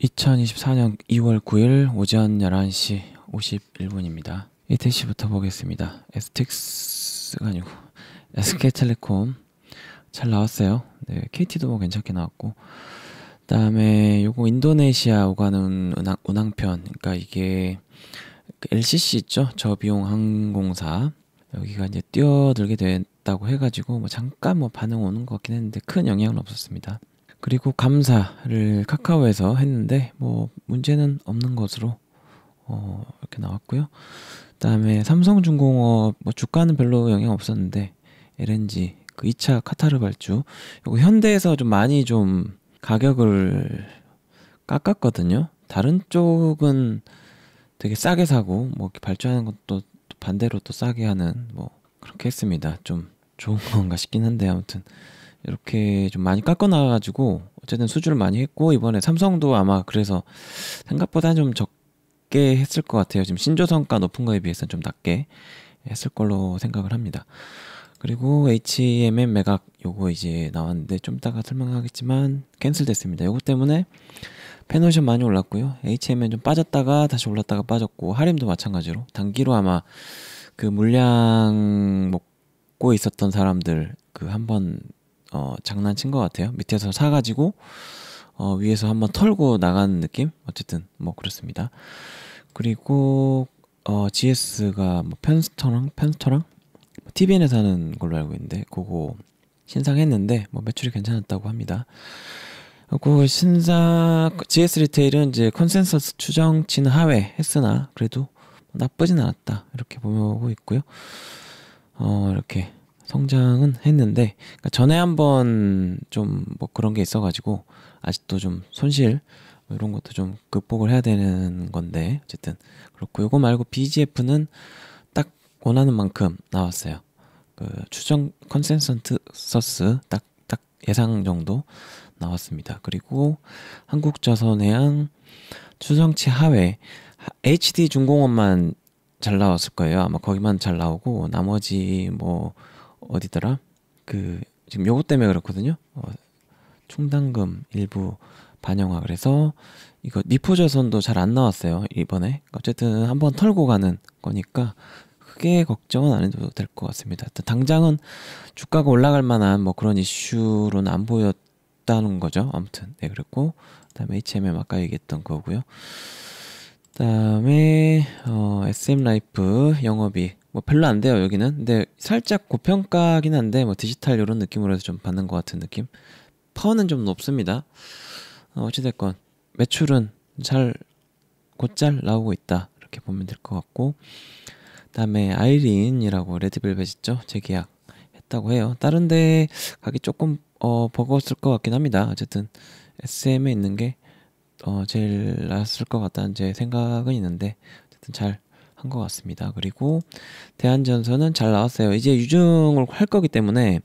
2024년 2월 9일 오전 11시 51분입니다. 이 택시부터 보겠습니다. 에스틱스가 아니고 SK텔레콤 잘 나왔어요. 네, KT도 뭐 괜찮게 나왔고 그다음에 요거 인도네시아 오가는 운항, 운항편 그러니까 이게 LCC 그 있죠? 저비용 항공사 여기가 이제 뛰어들게 됐다고 해가지고 뭐 잠깐 뭐 반응 오는 것 같긴 했는데 큰 영향은 없었습니다. 그리고 감사를 카카오에서 했는데 뭐 문제는 없는 것으로 어, 이렇게 나왔고요. 그다음에 삼성중공업 뭐 주가는 별로 영향 없었는데 LNG 그 2차 카타르 발주 이거 현대에서 좀 많이 좀 가격을 깎았거든요. 다른 쪽은 되게 싸게 사고 뭐 발주하는 것도 반대로 또 싸게 하는 뭐 그렇게 했습니다. 좀 좋은 건가 싶긴 한데 아무튼 이렇게 좀 많이 깎아놔가지고 어쨌든 수주를 많이 했고 이번에 삼성도 아마 그래서 생각보다 좀 적게 했을 것 같아요. 지금 신조성과 높은 거에 비해서는 좀 낮게 했을 걸로 생각을 합니다. 그리고 HMM 매각 요거 이제 나왔는데 좀 이따가 설명하겠지만 캔슬됐습니다. 요거 때문에 패노션 많이 올랐고요. HMM 좀 빠졌다가 다시 올랐다가 빠졌고 하림도 마찬가지로 단기로 아마 그 물량 먹고 있었던 사람들 그 한번 어, 장난친 것 같아요. 밑에서 사가지고 어, 위에서 한번 털고 나가는 느낌? 어쨌든 뭐 그렇습니다. 그리고 어, GS가 뭐 편스터랑 편스터랑 t 뭐 v n 에사는 걸로 알고 있는데 그거 신상했는데 뭐 매출이 괜찮았다고 합니다. 그리고신상 GS 리테일은 이제 컨센서스 추정치는 하회 했으나 그래도 나쁘진 않았다 이렇게 보고 있고요. 어 이렇게 성장은 했는데 그러니까 전에 한 번 좀 뭐 그런 게 있어가지고 아직도 좀 손실 뭐 이런 것도 좀 극복을 해야 되는 건데 어쨌든 그렇고 요거 말고 BGF는 딱 원하는 만큼 나왔어요. 그 추정 컨센서스 딱 딱 예상 정도 나왔습니다. 그리고 한국자선해양 추정치 하회 HD 중공업만 잘 나왔을 거예요. 아마 거기만 잘 나오고 나머지 뭐 어디더라? 그 지금 요것 때문에 그렇거든요. 어, 충당금 일부 반영화 그래서 이거 니포저선도잘 안 나왔어요 이번에 어쨌든 한번 털고 가는 거니까 크게 걱정은 안 해도 될 것 같습니다. 당장은 주가가 올라갈 만한 뭐 그런 이슈로는 안 보였다는 거죠. 아무튼 네 그랬고 그다음에 H&M 아까 얘기했던 거고요. 그다음에 어, SM 라이프 영업이 뭐 별로 안 돼요 여기는 근데 살짝 고평가긴 한데 뭐 디지털 이런 느낌으로 해서 좀 받는 것 같은 느낌 파워는 좀 높습니다 어, 어찌됐건 매출은 잘 곧잘 나오고 있다 이렇게 보면 될 것 같고 그다음에 아이린이라고 레드벨벳 있죠 재계약 했다고 해요 다른데 가기 조금 어 버거웠을 것 같긴 합니다 어쨌든 SM에 있는 게 어 제일 낫을 것 같다는 제 생각은 있는데 어쨌든 잘 한것 같습니다. 그리고 대한전선은 잘 나왔어요. 이제 유증을 할 거기 때문에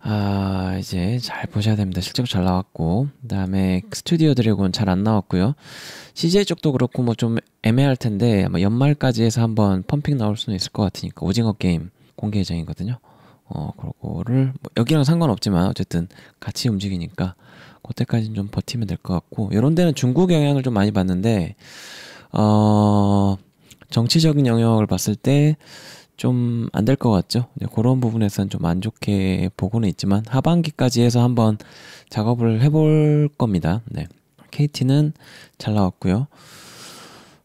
아 이제 잘 보셔야 됩니다. 실제로 잘 나왔고 그다음에 스튜디오 드래곤 잘 안 나왔고요. CJ 쪽도 그렇고 뭐 좀 애매할 텐데 아마 연말까지 해서 한번 펌핑 나올 수는 있을 것 같으니까 오징어 게임 공개 예정이거든요. 어 그거를 뭐 여기랑 상관없지만 어쨌든 같이 움직이니까 그때까지는 좀 버티면 될 것 같고 이런 데는 중국 영향을 좀 많이 받는데 어. 정치적인 영역을 봤을 때 좀 안 될 것 같죠. 그런 부분에선 좀안 좋게 보고는 있지만 하반기까지 해서 한번 작업을 해볼 겁니다. 네. KT는 잘 나왔고요.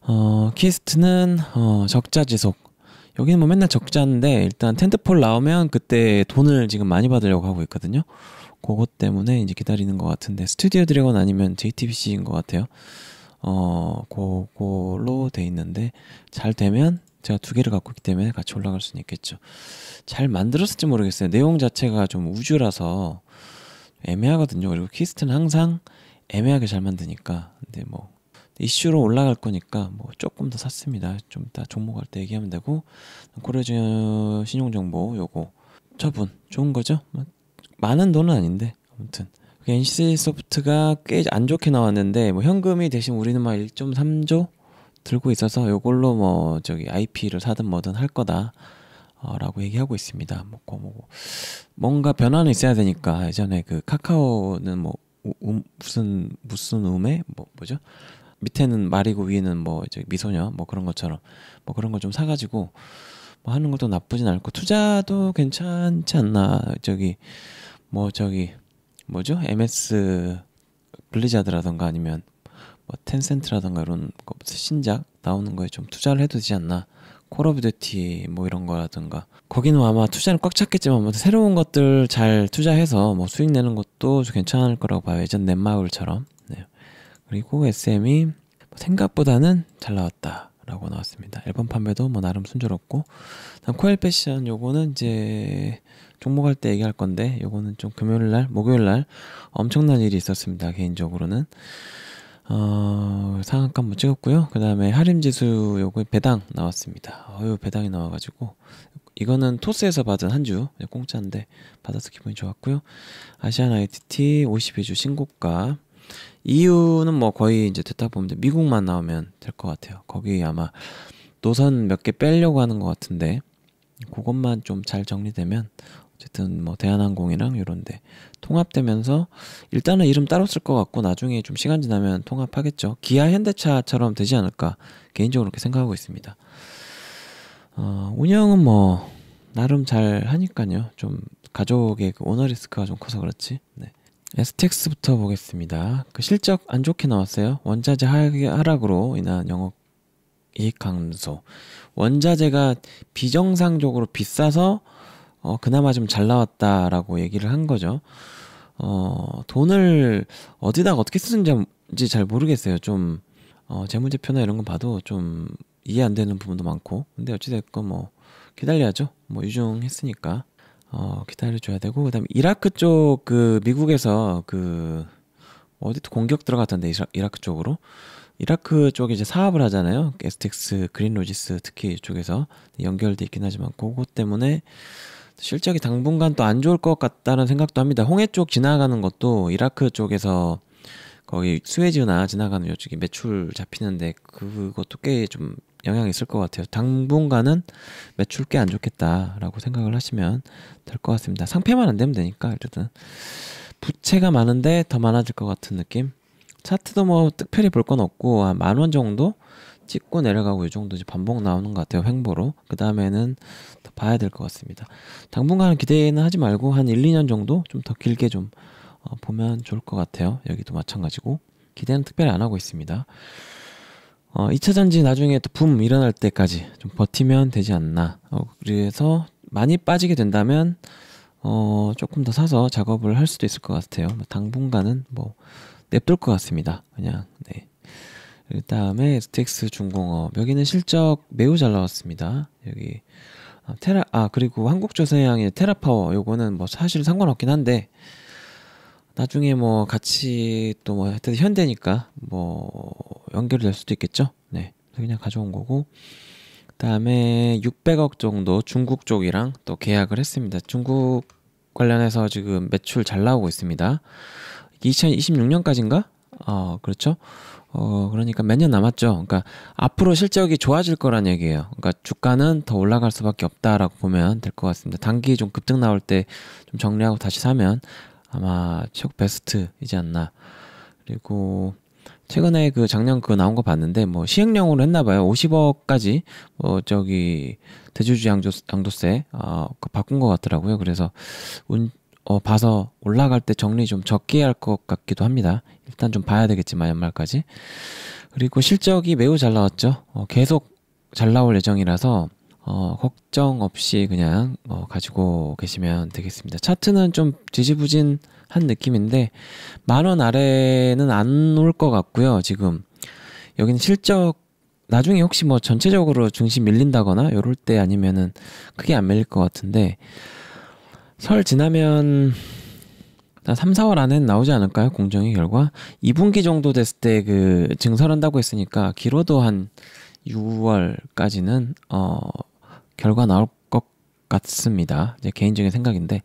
어, 키스트는 어, 적자 지속. 여기는 뭐 맨날 적자인데 일단 텐트폴 나오면 그때 돈을 지금 많이 받으려고 하고 있거든요. 그것 때문에 이제 기다리는 것 같은데 스튜디오 드래곤 아니면 JTBC인 것 같아요. 어, 고, 고로돼 있는데 잘 되면 제가 두 개를 갖고 있기 때문에 같이 올라갈 수는 있겠죠. 잘 만들었을지 모르겠어요. 내용 자체가 좀 우주라서 애매하거든요. 그리고 키스트는 항상 애매하게 잘 만드니까. 근데 뭐 이슈로 올라갈 거니까 뭐 조금 더 샀습니다. 좀 이따 종목할 때 얘기하면 되고 고려저 신용정보 요거 처분 좋은 거죠? 뭐 많은 돈은 아닌데 아무튼 NC 소프트가 꽤 안 좋게 나왔는데 뭐 현금이 대신 우리는 막 1.3조 들고 있어서 이걸로뭐 저기 IP를 사든 뭐든 할 거다. 어, 라고 얘기하고 있습니다. 뭐, 뭐 뭔가 변화는 있어야 되니까 예전에 그 카카오는 뭐 우, 음, 무슨 무슨 음에 뭐 뭐죠? 밑에는 말이고 위에는 뭐 이제 미소녀 뭐 그런 것처럼 뭐 그런 걸좀 사가지고 뭐 하는 것도 나쁘진 않고 투자도 괜찮지 않나 저기 뭐 저기 뭐죠? MS 블리자드라던가 아니면 뭐 텐센트라던가 이런 거 신작 나오는 거에 좀 투자를 해도 되지 않나 콜 오브 듀티 뭐 이런 거라던가 거기는 아마 투자를 꽉 찼겠지만 뭐 새로운 것들 잘 투자해서 뭐 수익 내는 것도 괜찮을 거라고 봐요 예전 넷마을처럼 네. 그리고 SM이 생각보다는 잘 나왔다 라고 나왔습니다 앨범 판매도 뭐 나름 순조롭고 다음 코엘 패션 요거는 이제 종목할 때 얘기할 건데 요거는 좀 금요일 날, 목요일 날 엄청난 일이 있었습니다. 개인적으로는 어, 상한가 한번 찍었고요. 그다음에 하림 지수 요거 배당 나왔습니다. 어유 배당이 나와 가지고 이거는 토스에서 받은 한주 공짜인데 받아서 기분이 좋았고요. 아시안 ITT 52주 신고가 이유는 뭐 거의 이제 듣다 보면 미국만 나오면 될 것 같아요. 거기 아마 노선 몇 개 빼려고 하는 것 같은데 그것만 좀 잘 정리되면 어쨌든 뭐 대한항공이랑 이런데 통합되면서 일단은 이름 따로 쓸 것 같고 나중에 좀 시간 지나면 통합하겠죠. 기아 현대차처럼 되지 않을까 개인적으로 그렇게 생각하고 있습니다. 어, 운영은 뭐 나름 잘 하니까요. 좀 가족의 그 오너 리스크가 좀 커서 그렇지. 네. STX부터 보겠습니다. 그 실적 안 좋게 나왔어요. 원자재 하락으로 인한 영업 이익 감소. 원자재가 비정상적으로 비싸서 어, 그나마 좀 잘 나왔다라고 얘기를 한 거죠. 어, 돈을 어디다가 어떻게 쓰는지 잘 모르겠어요. 좀, 어, 재무제표나 이런 거 봐도 좀 이해 안 되는 부분도 많고. 근데 어찌됐건 뭐, 기다려야죠. 뭐, 유종했으니까. 어, 기다려줘야 되고. 그 다음에 이라크 쪽, 그, 미국에서 그, 어디 또 공격 들어갔던데, 이라크 쪽으로. 이라크 쪽에 이제 사업을 하잖아요. 에스텍스, 그린로지스 특히 이쪽에서 연결돼 있긴 하지만 그것 때문에 실적이 당분간 또 안 좋을 것 같다는 생각도 합니다. 홍해 쪽 지나가는 것도 이라크 쪽에서 거기 스웨즈나 지나가는 요쪽에 매출 잡히는데 그것도 꽤 좀 영향이 있을 것 같아요. 당분간은 매출 꽤 안 좋겠다라고 생각을 하시면 될 것 같습니다. 상패만 안 되면 되니까 어쨌든 부채가 많은데 더 많아질 것 같은 느낌. 차트도 뭐 특별히 볼 건 없고 한 만 원 정도 찍고 내려가고 이 정도 이제 반복 나오는 것 같아요 횡보로 그 다음에는 더 봐야 될 것 같습니다 당분간은 기대는 하지 말고 한 1, 2년 정도 좀 더 길게 좀 어, 보면 좋을 것 같아요 여기도 마찬가지고 기대는 특별히 안 하고 있습니다 어, 2차 전지 나중에 또 붐 일어날 때까지 좀 버티면 되지 않나 어, 그래서 많이 빠지게 된다면 어, 조금 더 사서 작업을 할 수도 있을 것 같아요 당분간은 뭐 냅둘 것 같습니다 그냥 네그 다음에 스틱스 중공업 여기는 실적 매우 잘 나왔습니다. 여기 아, 테라 아 그리고 한국조세양의 테라파워 요거는 뭐 사실 상관없긴 한데 나중에 뭐 같이 또 뭐 하여튼 현대니까 뭐 연결될 수도 있겠죠. 네, 그냥 가져온 거고. 그다음에 600억 정도 중국 쪽이랑 또 계약을 했습니다. 중국 관련해서 지금 매출 잘 나오고 있습니다. 2026년까지인가? 어, 그렇죠. 어, 그러니까 몇 년 남았죠. 그러니까 앞으로 실적이 좋아질 거란 얘기예요. 그러니까 주가는 더 올라갈 수밖에 없다라고 보면 될 것 같습니다. 단기 좀 급등 나올 때 좀 정리하고 다시 사면 아마 최고 베스트이지 않나. 그리고 최근에 그 작년 그 나온 거 봤는데 뭐 시행령으로 했나 봐요. 50억까지 뭐 저기 대주주 양도 양도세 어, 그 바꾼 것 같더라고요. 그래서 운, 어, 봐서 올라갈 때 정리 좀 적게 할 것 같기도 합니다. 일단 좀 봐야 되겠지만 연말까지. 그리고 실적이 매우 잘 나왔죠. 어, 계속 잘 나올 예정이라서 어, 걱정 없이 그냥 어, 가지고 계시면 되겠습니다. 차트는 좀 지지부진한 느낌인데 만원 아래는 안 올 것 같고요. 지금 여기는 실적 나중에 혹시 뭐 전체적으로 중심 밀린다거나 요럴때 아니면은 크게 안 밀릴 것 같은데 설 지나면 한 3, 4월 안엔 나오지 않을까요? 공정의 결과. 2분기 정도 됐을 때 그 증설한다고 했으니까 길어도 한 6월까지는 어 결과 나올 것 같습니다. 이제 개인적인 생각인데.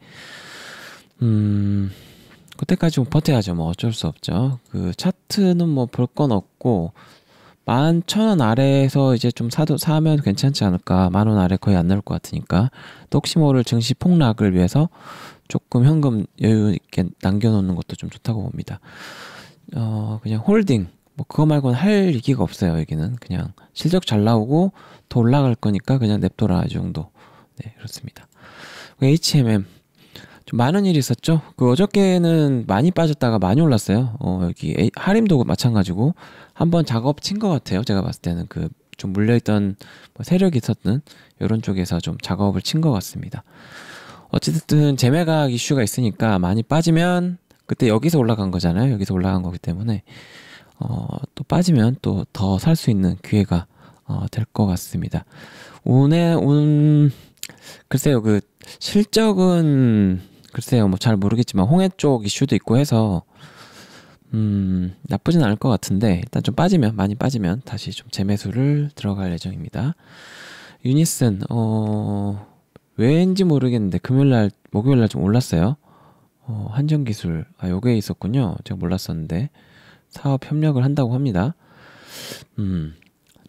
음. 그때까지 버텨야죠. 뭐, 뭐 어쩔 수 없죠. 그 차트는 뭐 볼 건 없고 만천원 아래에서 이제 좀 사도 사면 괜찮지 않을까 만원 아래 거의 안 나올 것 같으니까 또 혹시 모를 뭐 증시 폭락을 위해서 조금 현금 여유 있게 남겨놓는 것도 좀 좋다고 봅니다. 어 그냥 홀딩 뭐 그거 말고는 할 얘기가 없어요 여기는 그냥 실적 잘 나오고 더 올라갈 거니까 그냥 냅둬라 이 정도 네 그렇습니다. HMM 많은 일이 있었죠. 그 어저께는 많이 빠졌다가 많이 올랐어요. 어, 여기 에이, 하림도 마찬가지고 한번 작업 친 것 같아요. 제가 봤을 때는 그 좀 물려있던 뭐 세력이 있었던 이런 쪽에서 좀 작업을 친 것 같습니다. 어쨌든 재매각 이슈가 있으니까 많이 빠지면 그때 여기서 올라간 거잖아요. 여기서 올라간 거기 때문에 어, 또 빠지면 또 더 살 수 있는 기회가 어, 될 것 같습니다. 오에온 글쎄요 그 실적은 글쎄요, 뭐 잘 모르겠지만 홍해 쪽 이슈도 있고 해서 음, 나쁘진 않을 것 같은데 일단 좀 빠지면 많이 빠지면 다시 좀 재매수를 들어갈 예정입니다. 유니슨 어 왜인지 모르겠는데 금요일 날 목요일 날 좀 올랐어요. 어, 한정 기술 아 요게 있었군요. 제가 몰랐었는데 사업 협력을 한다고 합니다. 음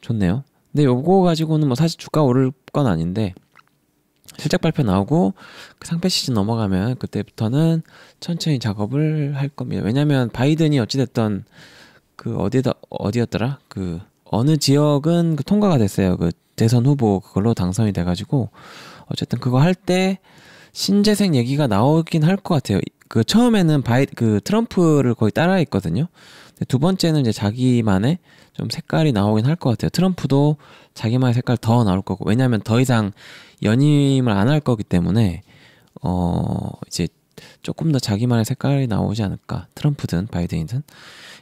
좋네요. 근데 요거 가지고는 뭐 사실 주가 오를 건 아닌데 실적 발표 나오고 그 상패 시즌 넘어가면 그때부터는 천천히 작업을 할 겁니다. 왜냐하면 바이든이 어찌됐던 그 어디다 어디였더라 그 어느 지역은 그 통과가 됐어요. 그 대선 후보 그걸로 당선이 돼가지고 어쨌든 그거 할 때 신재생 얘기가 나오긴 할 것 같아요. 그 처음에는 바이 그 트럼프를 거의 따라했거든요. 두 번째는 이제 자기만의 좀 색깔이 나오긴 할 것 같아요. 트럼프도 자기만의 색깔 더 나올 거고 왜냐하면 더 이상 연임을 안 할 거기 때문에 어 이제 조금 더 자기만의 색깔이 나오지 않을까 트럼프든 바이든이든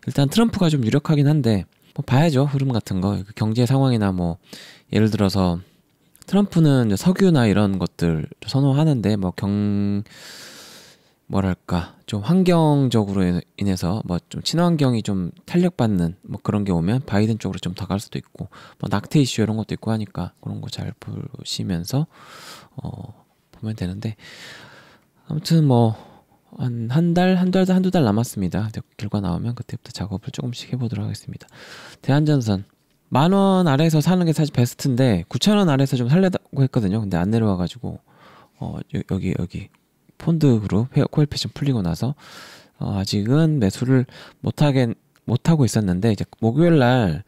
일단 트럼프가 좀 유력하긴 한데 뭐 봐야죠 흐름 같은 거 그 경제 상황이나 뭐 예를 들어서 트럼프는 석유나 이런 것들 선호하는데 뭐경 뭐랄까 좀 환경적으로 인해서 뭐 좀 친환경이 좀 탄력받는 뭐 그런 게 오면 바이든 쪽으로 좀 더 갈 수도 있고 뭐 낙태 이슈 이런 것도 있고 하니까 그런 거 잘 보시면서 어 보면 되는데 아무튼 뭐 한 한 달, 한 달, 한두 달 남았습니다. 결과 나오면 그때부터 작업을 조금씩 해보도록 하겠습니다. 대한전선 만 원 아래에서 사는 게 사실 베스트인데 9천 원 아래에서 좀 살려고 했거든요. 근데 안 내려와가지고 어 여, 여기 여기 폰드 그룹 코일 패션 풀리고 나서 어, 아직은 매수를 못하게 못하고 있었는데 이제 목요일 날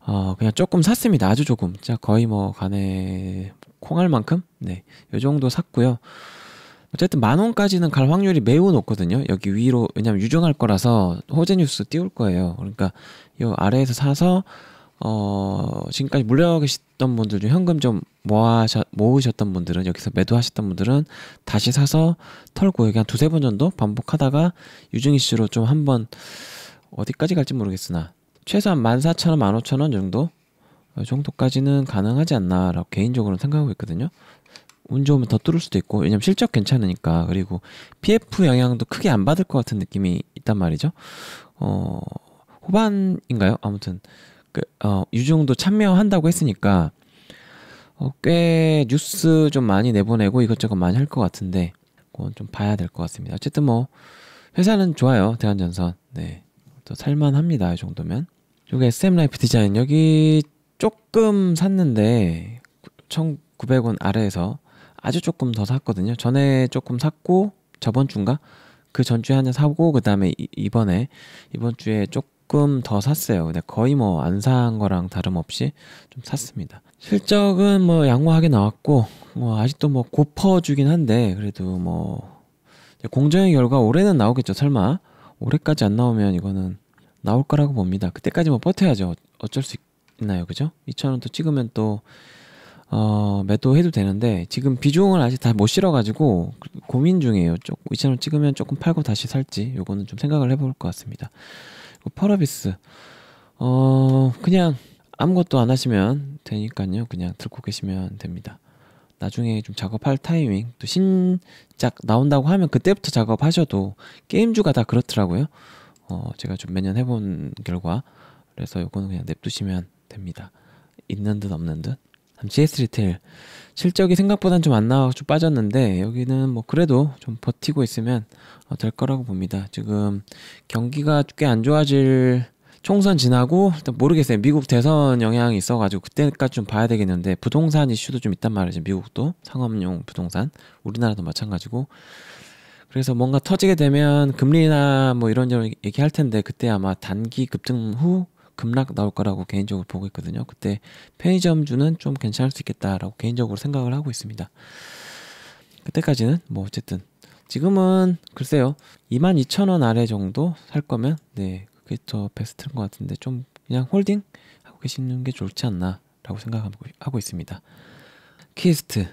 어, 그냥 조금 샀습니다. 아주 조금. 진짜 거의 뭐 간에 콩할 만큼? 네. 요 정도 샀고요. 어쨌든 만 원까지는 갈 확률이 매우 높거든요. 여기 위로 왜냐면 유정할 거라서 호재 뉴스 띄울 거예요. 그러니까 요 아래에서 사서 어, 지금까지 물려 계셨던 분들 중 현금 좀모아셨 모으셨던 분들은 여기서 매도하셨던 분들은 다시 사서 털고 여기 한 두세 번 정도 반복하다가 유증 이슈로 좀 한번 어디까지 갈지 모르겠으나 최소한 1 4 0 0 0 원, 1 5 0 0 0원 정도 어, 정도까지는 가능하지 않나라고 개인적으로 생각하고 있거든요. 운 좋으면 더 뚫을 수도 있고 왜냐면 실적 괜찮으니까 그리고 PF 영향도 크게 안 받을 것 같은 느낌이 있단 말이죠. 어, 후반인가요 아무튼 그, 어, 유중도 참여한다고 했으니까 어, 꽤 뉴스 좀 많이 내보내고 이것저것 많이 할 것 같은데 그건 좀 봐야 될 것 같습니다. 어쨌든 뭐 회사는 좋아요 대한전선 네. 또 살만합니다 이 정도면 요게 SM 라이프 디자인 여기 조금 샀는데 1,900원 아래에서 아주 조금 더 샀거든요. 전에 조금 샀고 저번 주인가 그 전주에 한장 사고 그 다음에 이번에 이번 주에 조금 조금 더 샀어요. 근데 거의 뭐안산 거랑 다름없이 좀 샀습니다. 실적은 뭐 양호하게 나왔고 뭐 아직도 뭐 고퍼주긴 한데 그래도 뭐 공정의 결과 올해는 나오겠죠. 설마 올해까지 안 나오면 이거는 나올 거라고 봅니다. 그때까지 뭐 버텨야죠. 어쩔 수 있나요, 그죠? 2 0원또 찍으면 또 어, 매도해도 되는데 지금 비중을 아직 다 못 실어가지고 고민 중이에요. 2 0원 찍으면 조금 팔고 다시 살지 요거는 좀 생각을 해볼 것 같습니다. 그 펄어비스 어 그냥 아무것도 안 하시면 되니까요. 그냥 듣고 계시면 됩니다. 나중에 좀 작업할 타이밍 또 신작 나온다고 하면 그때부터 작업하셔도 게임주가 다 그렇더라고요. 어 제가 좀 매년 해본 결과 그래서 요거는 그냥 냅두시면 됩니다. 있는 듯 없는 듯. GS 리테일 실적이 생각보단 좀 안 나와서 좀 빠졌는데 여기는 뭐 그래도 좀 버티고 있으면 어, 될 거라고 봅니다. 지금 경기가 꽤 안 좋아질 총선 지나고 일단 모르겠어요. 미국 대선 영향이 있어가지고 그때까지 좀 봐야 되겠는데 부동산 이슈도 좀 있단 말이죠. 미국도 상업용 부동산, 우리나라도 마찬가지고 그래서 뭔가 터지게 되면 금리나 뭐 이런저런 얘기할 텐데 그때 아마 단기 급등 후 급락 나올 거라고 개인적으로 보고 있거든요. 그때 편의점주는 좀 괜찮을 수 있겠다라고 개인적으로 생각을 하고 있습니다. 그때까지는 뭐 어쨌든 지금은 글쎄요 22,000원 아래 정도 살 거면 네 그게 더 베스트인 것 같은데 좀 그냥 홀딩 하고 계시는 게 좋지 않나라고 생각하고 하고 있습니다. 키스트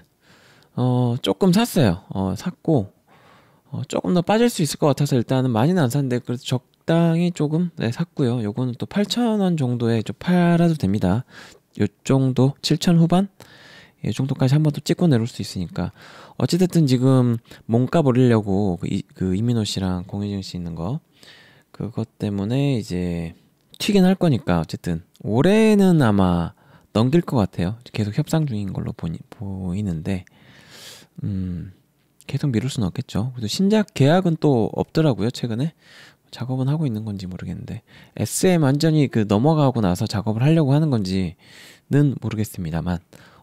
어 조금 샀어요. 어 샀고 어, 조금 더 빠질 수 있을 것 같아서 일단은 많이는 안 샀는데 그래도 적 적당히 조금 네, 샀고요. 요거는 또8천원 정도에 좀 팔아도 됩니다. 요 정도 7천 후반 이 예, 정도까지 한 번 더 찍고 내려올 수 있으니까 어찌됐든 지금 몸값 올리려고 그, 이, 그 이민호 씨랑 공효진 씨 있는 거 그것 때문에 이제 튀긴 할 거니까 어쨌든 올해는 아마 넘길 것 같아요. 계속 협상 중인 걸로 보니, 보이는데 음 계속 미룰 수는 없겠죠. 그래도 신작 계약은 또 없더라고요 최근에 작업은 하고 있는 건지 모르겠는데 SM 완전히 그 넘어가고 나서 작업을 하려고 하는 건지는 모르겠습니다만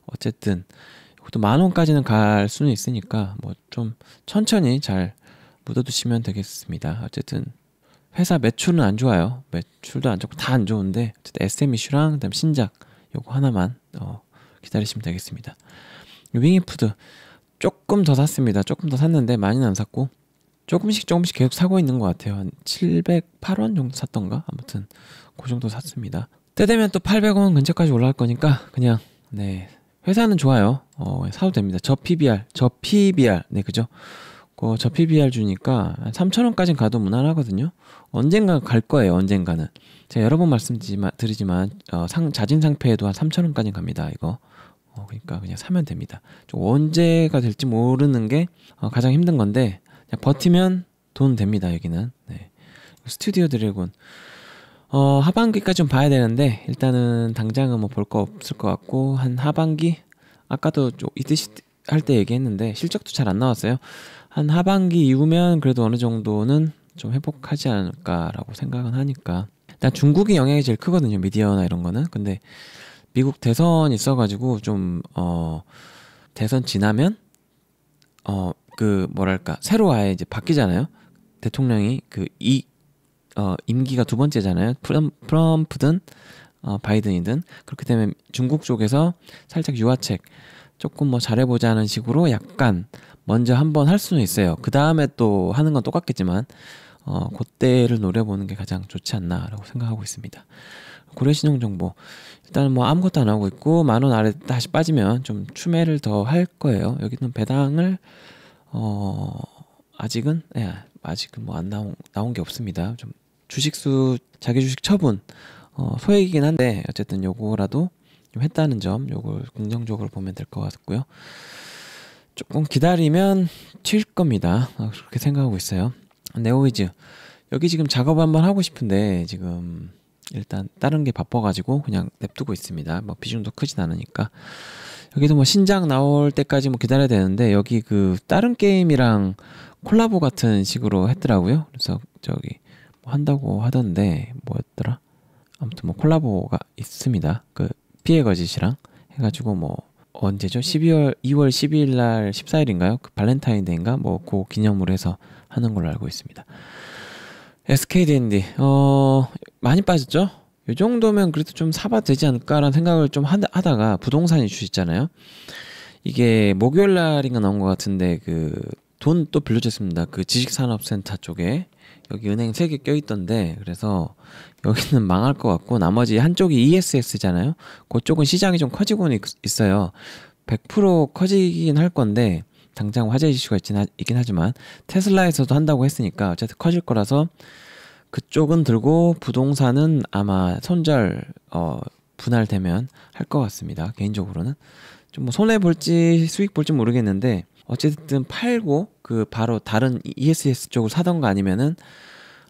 어쨌든 이것도 만 원까지는 갈 수는 있으니까 뭐 좀 천천히 잘 묻어두시면 되겠습니다. 어쨌든 회사 매출은 안 좋아요. 매출도 안 좋고 다 안 좋은데 어쨌든 SM 이슈랑 그다음 신작 요거 하나만 어, 기다리시면 되겠습니다. 윙이푸드 조금 더 샀습니다. 조금 더 샀는데 많이는 안 샀고 조금씩 조금씩 계속 사고 있는 것 같아요. 한 708원 정도 샀던가? 아무튼 그 정도 샀습니다. 때 되면 또 800원 근처까지 올라갈 거니까 그냥 네 회사는 좋아요. 어, 사도 됩니다. 저 PBR, 저 PBR, 네 그죠? 그저 PBR 주니까 3,000원까진 가도 무난하거든요. 언젠가 갈 거예요. 언젠가는 제가 여러 번 말씀드리지만 어, 상 자진 상패에도 한 3,000원까지 갑니다. 이거 어, 그러니까 그냥 사면 됩니다. 좀 언제가 될지 모르는 게 어, 가장 힘든 건데 버티면 돈 됩니다 여기는 네. 스튜디오 드래곤 어, 하반기까지 좀 봐야 되는데 일단은 당장은 뭐 볼 거 없을 것 같고 한 하반기 아까도 이뜻이 할 때 얘기했는데 실적도 잘 안 나왔어요 한 하반기 이후면 그래도 어느 정도는 좀 회복하지 않을까라고 생각은 하니까 일단 중국이 영향이 제일 크거든요 미디어나 이런 거는 근데 미국 대선 있어가지고 좀어 대선 지나면 어그 뭐랄까 새로 아예 이제 바뀌잖아요. 대통령이 그 이 어, 임기가 두 번째잖아요. 프럼, 프럼프든 어, 바이든이든 그렇기 때문에 중국 쪽에서 살짝 유화책 조금 뭐 잘해보자는 식으로 약간 먼저 한번 할 수는 있어요. 그 다음에 또 하는 건 똑같겠지만 어, 그때를 노려보는 게 가장 좋지 않나라고 생각하고 있습니다. 고려 신용 정보 일단 뭐 아무것도 안 하고 있고 만 원 아래 다시 빠지면 좀 추매를 더 할 거예요. 여기는 배당을 어, 아직은 예, 아직은 뭐 안 나온 나온 게 없습니다. 좀 주식수 자기 주식 처분 어, 소액이긴 한데 어쨌든 요거라도 좀 했다는 점 요걸 긍정적으로 보면 될 것 같고요. 조금 기다리면 튈 겁니다. 아, 그렇게 생각하고 있어요. 네오이즈 여기 지금 작업 한번 하고 싶은데 지금 일단 다른 게 바빠가지고 그냥 냅두고 있습니다. 뭐 비중도 크진 않으니까. 여기도 뭐 신작 나올 때까지 뭐 기다려야 되는데 여기 그 다른 게임이랑 콜라보 같은 식으로 했더라고요. 그래서 저기 뭐 한다고 하던데 뭐였더라? 아무튼 뭐 콜라보가 있습니다. 그 피해 거짓이랑 해가지고 뭐 언제죠? 12월 2월 12일 날 14일인가요? 그 발렌타인데이인가 뭐 그 기념으로 해서 하는 걸로 알고 있습니다. SKDND 어 많이 빠졌죠? 이 정도면 그래도 좀 사봐도 되지 않을까라는 생각을 좀 하다가 부동산 이주 있잖아요. 이게 목요일 날인가 나온 것 같은데 그 돈 또 빌려줬습니다. 그 지식산업센터 쪽에 여기 은행 세 개 껴있던데 그래서 여기는 망할 것 같고 나머지 한쪽이 ESS잖아요. 그쪽은 시장이 좀 커지고는 있어요. 100% 커지긴 할 건데 당장 화제 이슈가 있긴 하지만 테슬라에서도 한다고 했으니까 어쨌든 커질 거라서 그쪽은 들고 부동산은 아마 손절 어, 분할되면 할 것 같습니다. 개인적으로는 좀뭐 손해 볼지 수익 볼지 모르겠는데 어쨌든 팔고 그 바로 다른 ESS 쪽을 사던가 아니면은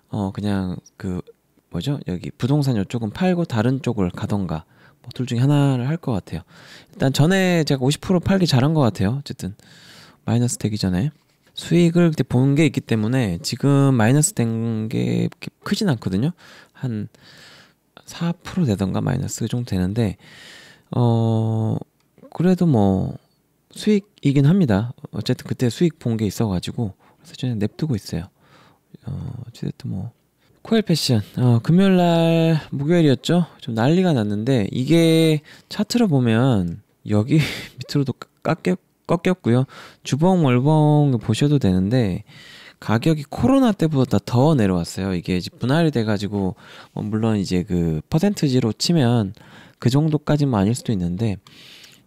어 그냥 그 뭐죠 여기 부동산 이쪽은 팔고 다른 쪽을 가던가 뭐 둘 중에 하나를 할 것 같아요. 일단 전에 제가 50% 팔기 잘한 것 같아요. 어쨌든 마이너스 되기 전에 수익을 그때 본 게 있기 때문에 지금 마이너스 된 게 크진 않거든요. 한 4% 되던가 마이너스 그 정도 되는데 어 그래도 뭐 수익이긴 합니다. 어쨌든 그때 수익 본 게 있어가지고 그래서 저는 냅두고 있어요. 어 어쨌든 뭐 코엘 패션 어, 금요일 날 목요일이었죠. 좀 난리가 났는데 이게 차트로 보면 여기 밑으로도 깎여 꺾였고요. 주봉 월봉 보셔도 되는데 가격이 코로나 때보다 더 내려왔어요. 이게 분할이 돼가지고 뭐 물론 이제 그 퍼센트지로 치면 그 정도까지는 아닐 수도 있는데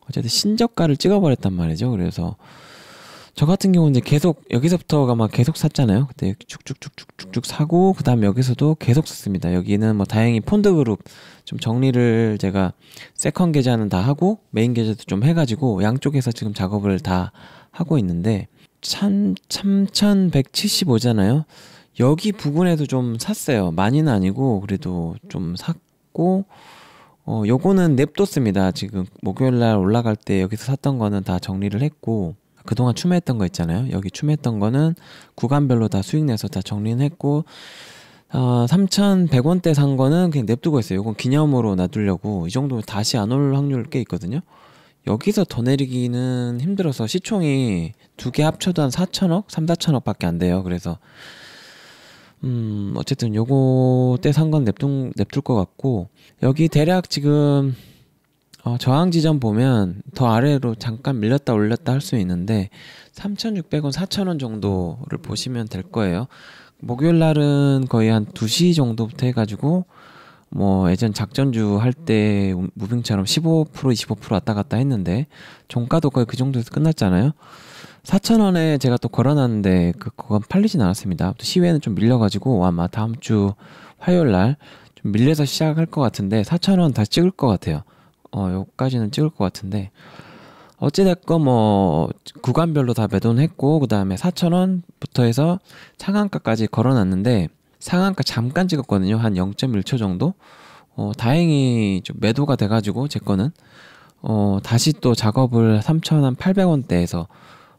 어쨌든 신저가를 찍어버렸단 말이죠. 그래서 저 같은 경우는 이제 계속 여기서부터가 막 계속 샀잖아요. 그때 쭉쭉쭉쭉쭉쭉 사고 그다음 여기서도 계속 샀습니다. 여기는 뭐 다행히 폰드 그룹 좀 정리를 제가 세컨 계좌는 다 하고 메인 계좌도 좀 해가지고 양쪽에서 지금 작업을 다 하고 있는데 참참천1칠십오잖아요 여기 부근에도 좀 샀어요. 많이는 아니고 그래도 좀 샀고 어 요거는 냅뒀습니다. 지금 목요일 날 올라갈 때 여기서 샀던 거는 다 정리를 했고 그동안 추매했던 거 있잖아요. 여기 추매했던 거는 구간별로 다 수익 내서 다 정리는 했고 어, 3,100원대 산 거는 그냥 냅두고 있어요. 이건 기념으로 놔두려고 이 정도면 다시 안 올 확률 꽤 있거든요. 여기서 더 내리기는 힘들어서 시총이 두 개 합쳐도 한 4천억, 3, 4천억 밖에 안 돼요. 그래서 음, 어쨌든 요거 때산건 냅둔 냅둘 것 같고 여기 대략 지금 어, 저항 지점 보면 더 아래로 잠깐 밀렸다 올렸다 할 수 있는데 3,600원, 4,000원 정도를 보시면 될 거예요. 목요일 날은 거의 한 2시 정도부터 해가지고 뭐 예전 작전주 할 때 무빙처럼 15% 25% 왔다 갔다 했는데 종가도 거의 그 정도에서 끝났잖아요. 4,000원에 제가 또 걸어놨는데 그, 그건 팔리진 않았습니다. 또 시외는 좀 밀려가지고 아마 다음 주 화요일 날 좀 밀려서 시작할 것 같은데 4,000원 다 찍을 것 같아요. 어, 요까지는 찍을 것 같은데 어찌됐건 뭐 구간별로 다 매도했고 그 다음에 4,000원부터 해서 상한가까지 걸어놨는데 상한가 잠깐 찍었거든요 한 0.1초 정도 어, 다행히 좀 매도가 돼가지고 제 거는 어, 다시 또 작업을 3,800원대에서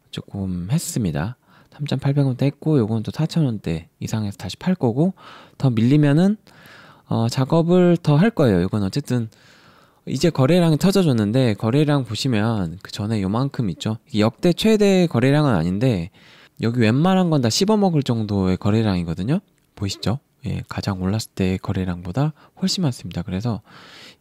조금 했습니다 3,800원대 했고 요건 또 4,000원대 이상에서 다시 팔 거고 더 밀리면은 어, 작업을 더 할 거예요 요건 어쨌든 이제 거래량이 터져줬는데 거래량 보시면 그 전에 요만큼 있죠. 역대 최대 거래량은 아닌데 여기 웬만한 건 다 씹어먹을 정도의 거래량이거든요. 보이시죠? 예, 가장 올랐을 때 거래량보다 훨씬 많습니다. 그래서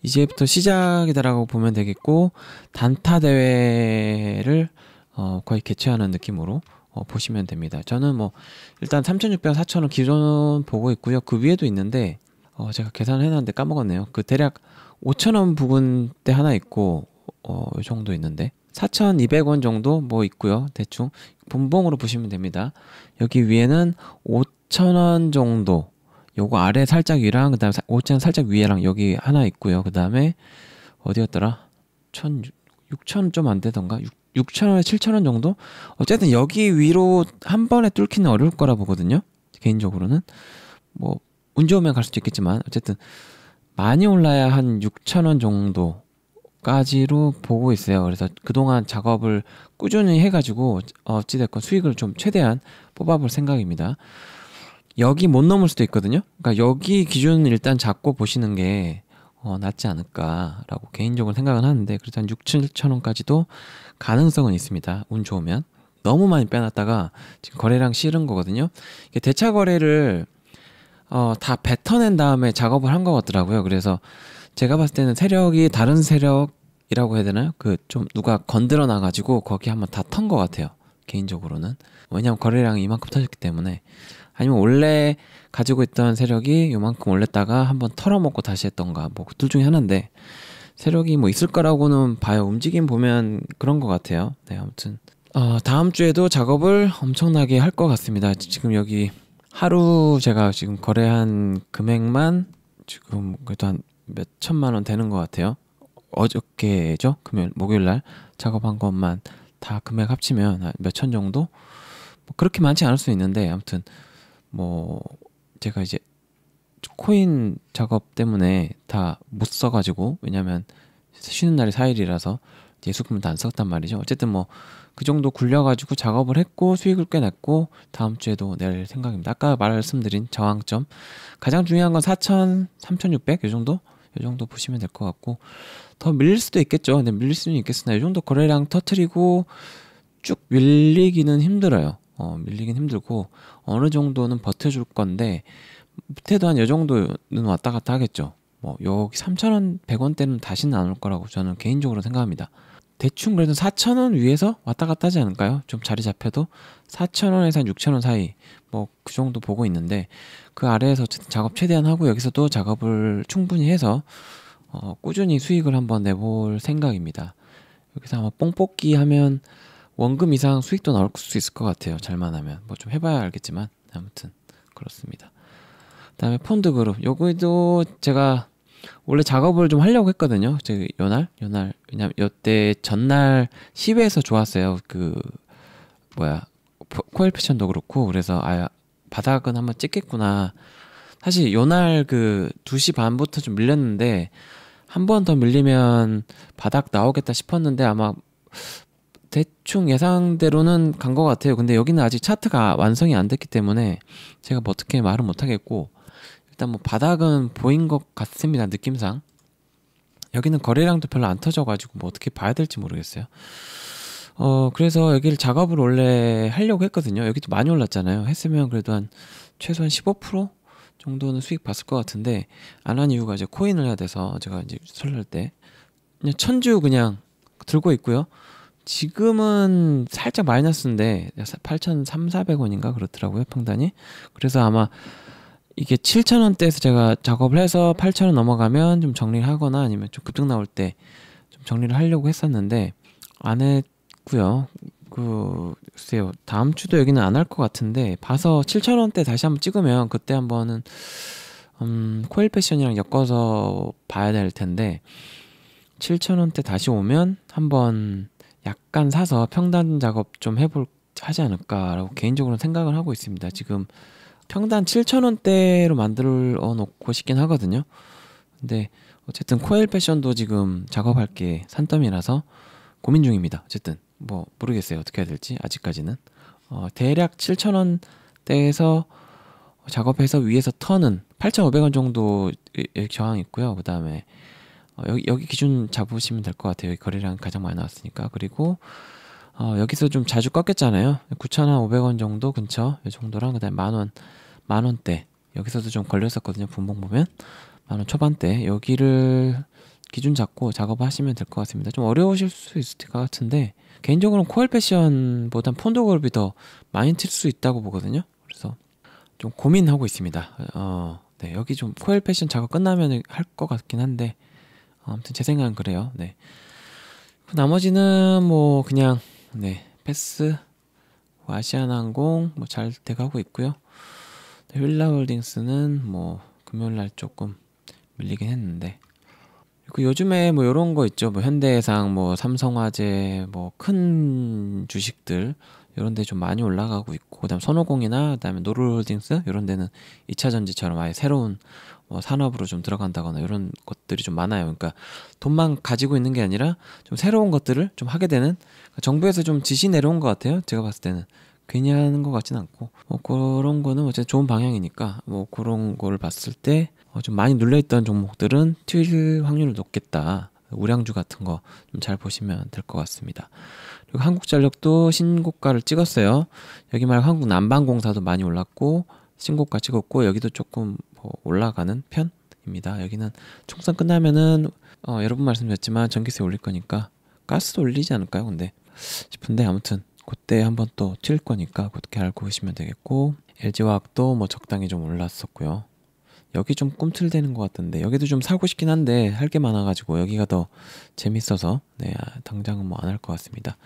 이제부터 시작이다라고 보면 되겠고 단타 대회를 어, 거의 개최하는 느낌으로 어, 보시면 됩니다. 저는 뭐 일단 3,600원, 4,000원 기존 보고 있고요. 그 위에도 있는데 어, 제가 계산을 해놨는데 까먹었네요. 그 대략 5,000원 부분때 하나 있고 어, 이 정도 있는데 4,200원 정도 뭐 있고요. 대충 본봉으로 보시면 됩니다. 여기 위에는 5,000원 정도. 요거 아래 살짝 위랑 그다음에 5,000원 살짝 위에랑 여기 하나 있고요. 그다음에 어디였더라? 1 6,000원 좀 안 되던가? 6,000원에 7,000원 정도? 어쨌든 여기 위로 한 번에 뚫기는 어려울 거라 보거든요. 개인적으로는 뭐 운 좋으면 갈 수도 있겠지만 어쨌든 많이 올라야 한 6천 원 정도까지로 보고 있어요. 그래서 그동안 작업을 꾸준히 해가지고 어, 어찌됐건 수익을 좀 최대한 뽑아볼 생각입니다. 여기 못 넘을 수도 있거든요. 그러니까 여기 기준 일단 잡고 보시는 게 어, 낫지 않을까라고 개인적으로 생각은 하는데 그래서 한 6, 7천 원까지도 가능성은 있습니다. 운 좋으면 너무 많이 빼놨다가 지금 거래량 실은 거거든요. 이게 대차 거래를 어, 다 뱉어낸 다음에 작업을 한 것 같더라고요. 그래서 제가 봤을 때는 세력이 다른 세력이라고 해야 되나요? 그 좀 누가 건드려 놔가지고 거기 한번 다 턴 것 같아요. 개인적으로는. 왜냐면 거래량이 이만큼 터졌기 때문에. 아니면 원래 가지고 있던 세력이 요만큼 올렸다가 한번 털어먹고 다시 했던가 뭐 그 둘 중에 하나인데 세력이 뭐 있을 거라고는 봐요. 움직임 보면 그런 것 같아요. 네, 아무튼. 어, 다음 주에도 작업을 엄청나게 할 것 같습니다. 지금 여기 하루 제가 지금 거래한 금액만 지금 그래도 한 몇 천만 원 되는 것 같아요. 어저께죠? 금요일, 목요일 날 작업한 것만 다 금액 합치면 몇천 정도? 뭐 그렇게 많지 않을 수 있는데 아무튼 뭐 제가 이제 코인 작업 때문에 다 못 써가지고 왜냐면 쉬는 날이 4일이라서 예수금을 다안 썼단 말이죠. 어쨌든 뭐그 정도 굴려가지고 작업을 했고 수익을 꽤 냈고 다음 주에도 낼 생각입니다. 아까 말씀드린 저항점 가장 중요한 건 4천 3,600이 정도 이 정도 보시면 될 것 같고 더 밀릴 수도 있겠죠. 근데 밀릴 수는 있겠으나 이 정도 거래량 터트리고 쭉 밀리기는 힘들어요. 어, 밀리긴 힘들고 어느 정도는 버텨줄 건데 밑에도 한 이 정도는 왔다 갔다 하겠죠. 뭐 여기 3,100원대는 다시는 안 올 거라고 저는 개인적으로 생각합니다. 대충 그래도 4,000원 위에서 왔다 갔다 하지 않을까요? 좀 자리 잡혀도 4,000원에서 6,000원 사이 뭐 그 정도 보고 있는데 그 아래에서 어쨌든 작업 최대한 하고 여기서도 작업을 충분히 해서 어, 꾸준히 수익을 한번 내볼 생각입니다. 여기서 아마 뽕뽑기 하면 원금 이상 수익도 나올 수 있을 것 같아요. 잘만 하면 뭐 좀 해봐야 알겠지만 아무튼 그렇습니다. 그다음에 폰드 그룹 요거도 제가 원래 작업을 좀 하려고 했거든요. 제요날요날 왜냐면 여때 전날 시외에서 좋았어요. 그 뭐야 코엘피션도 그렇고 그래서 아 바닥은 한번 찍겠구나. 사실 요날 그 2시 반부터 좀 밀렸는데 한 번 더 밀리면 바닥 나오겠다 싶었는데 아마 대충 예상대로는 간 것 같아요. 근데 여기는 아직 차트가 완성이 안 됐기 때문에 제가 뭐 어떻게 말은 못하겠고 일단 뭐 바닥은 보인 것 같습니다 느낌상 여기는 거래량도 별로 안 터져가지고 뭐 어떻게 봐야 될지 모르겠어요 어 그래서 여기를 작업을 원래 하려고 했거든요 여기도 많이 올랐잖아요 했으면 그래도 한 최소한 15% 정도는 수익 봤을 것 같은데 안 한 이유가 이제 코인을 해야 돼서 제가 이제 설날 때 그냥 천주 그냥 들고 있고요 지금은 살짝 마이너스인데 8,300원인가 4 그렇더라고요 평단이 그래서 아마 이게 7천 원대에서 제가 작업을 해서 8천 원 넘어가면 좀 정리를 하거나 아니면 좀 급등 나올 때 좀 정리를 하려고 했었는데 안 했고요. 그 글쎄요 다음 주도 여기는 안 할 것 같은데 봐서 7천 원대 다시 한번 찍으면 그때 한번은 음, 코일 패션이랑 엮어서 봐야 될 텐데 7천 원대 다시 오면 한번 약간 사서 평단 작업 좀 해볼 하지 않을까라고 개인적으로 생각을 하고 있습니다. 지금 평당 7천원대로 만들어 놓고 싶긴 하거든요. 근데 어쨌든 코엘 패션도 지금 작업할 게 산더미라서 고민 중입니다. 어쨌든 뭐 모르겠어요. 어떻게 해야 될지 아직까지는 어, 대략 7천원대에서 작업해서 위에서 턴은 8,500원 정도 예, 예, 저항 있고요. 그 다음에 어, 여기, 여기 기준 잡으시면 될 것 같아요. 거래량 가장 많이 나왔으니까 그리고 어, 여기서 좀 자주 꺾였잖아요. 9,500원 정도 근처 이 정도랑 그다음 에 만원 만원대 여기서도 좀 걸렸었거든요. 분봉 보면 만원 초반대 여기를 기준 잡고 작업하시면 될 것 같습니다. 좀 어려우실 수 있을 것 같은데 개인적으로는 코엘 패션보단 폰도 그룹이 더 많이 튈 수 있다고 보거든요. 그래서 좀 고민하고 있습니다. 어, 네, 여기 좀 코엘 패션 작업 끝나면 할 것 같긴 한데 아무튼 제 생각은 그래요. 네. 그 나머지는 뭐 그냥 네, 패스, 뭐 아시아나항공 뭐잘 돼가고 있고요. 네, 휠라홀딩스는 뭐 금요일 날 조금 밀리긴 했는데 그 요즘에 뭐요런거 있죠. 뭐 현대해상, 뭐 삼성화재, 뭐 큰 주식들 요런데 좀 많이 올라가고 있고 그다음 선호공이나 그다음에 노르홀딩스 요런 데는 2차 전지처럼 아예 새로운 어, 산업으로 좀 들어간다거나 이런 것들이 좀 많아요. 그러니까 돈만 가지고 있는 게 아니라 좀 새로운 것들을 좀 하게 되는 그러니까 정부에서 좀 지시 내려온 것 같아요. 제가 봤을 때는 괜히 하는 것 같진 않고 뭐 그런 거는 어쨌든 좋은 방향이니까 뭐 그런 거를 봤을 때좀 어, 많이 눌려있던 종목들은 튈확률을 높겠다. 우량주 같은 거 좀 잘 보시면 될 것 같습니다. 그리고 한국전력도 신고가를 찍었어요. 여기 말고 한국 난방공사도 많이 올랐고 신고가 찍었고 여기도 조금 어, 올라가는 편입니다. 여기는 총선 끝나면은 어, 여러분 말씀드렸지만 전기세 올릴 거니까 가스도 올리지 않을까요? 근데 싶은데 아무튼 그때 한번 또 튈 거니까 그렇게 알고 계시면 되겠고 LG화학도 뭐 적당히 좀 올랐었고요. 여기 좀 꿈틀대는 것같던데 여기도 좀 사고 싶긴 한데 할 게 많아가지고 여기가 더 재밌어서 네 당장은 뭐 안 할 것 같습니다.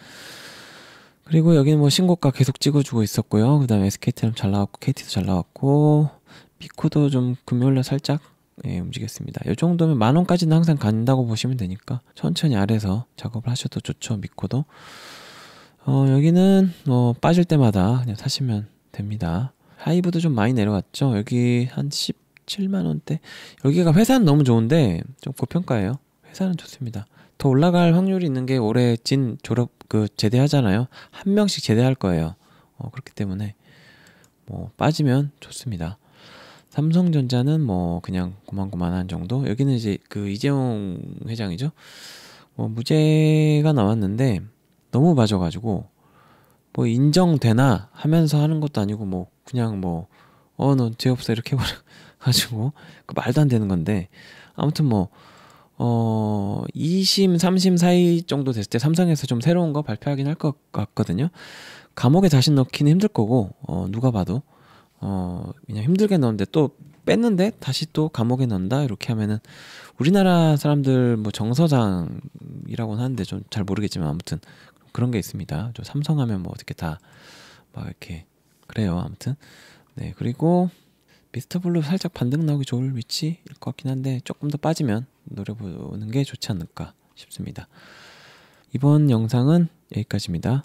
그리고 여기는 뭐 신고가 계속 찍어주고 있었고요. 그 다음에 SKT는 잘 나왔고 KT도 잘 나왔고 피코도 좀 금요일날 살짝 예, 움직였습니다. 이 정도면 만 원까지는 항상 간다고 보시면 되니까 천천히 아래서 작업을 하셔도 좋죠. 미코도 어, 여기는 어, 빠질 때마다 그냥 사시면 됩니다. 하이브도 좀 많이 내려갔죠. 여기 한 17만 원대. 여기가 회사는 너무 좋은데 좀 고평가예요. 회사는 좋습니다. 더 올라갈 확률이 있는 게 올해 진 졸업 그 제대하잖아요. 한 명씩 제대할 거예요. 어, 그렇기 때문에 뭐 빠지면 좋습니다. 삼성전자는 뭐 그냥 고만고만한 정도. 여기는 이제 그 이재용 회장이죠. 뭐 무죄가 나왔는데 너무 맞아가지고 뭐 인정되나 하면서 하는 것도 아니고 뭐 그냥 뭐 어 너 죄 없어 이렇게 해버려 가지고 그 말도 안 되는 건데 아무튼 뭐 어, 2심, 3심 사이 정도 됐을 때 삼성에서 좀 새로운 거 발표하긴 할 것 같거든요. 감옥에 다시 넣기는 힘들 거고, 어, 누가 봐도. 어 그냥 힘들게 넣었는데 또 뺐는데 다시 또 감옥에 넣는다 이렇게 하면은 우리나라 사람들 뭐 정서장이라고는 하는데 좀 잘 모르겠지만 아무튼 그런 게 있습니다. 저 삼성하면 뭐 어떻게 다 막 이렇게 그래요. 아무튼 네 그리고 미스터 블루 살짝 반등 나오기 좋을 위치일 것 같긴 한데 조금 더 빠지면 노려보는 게 좋지 않을까 싶습니다. 이번 영상은 여기까지입니다.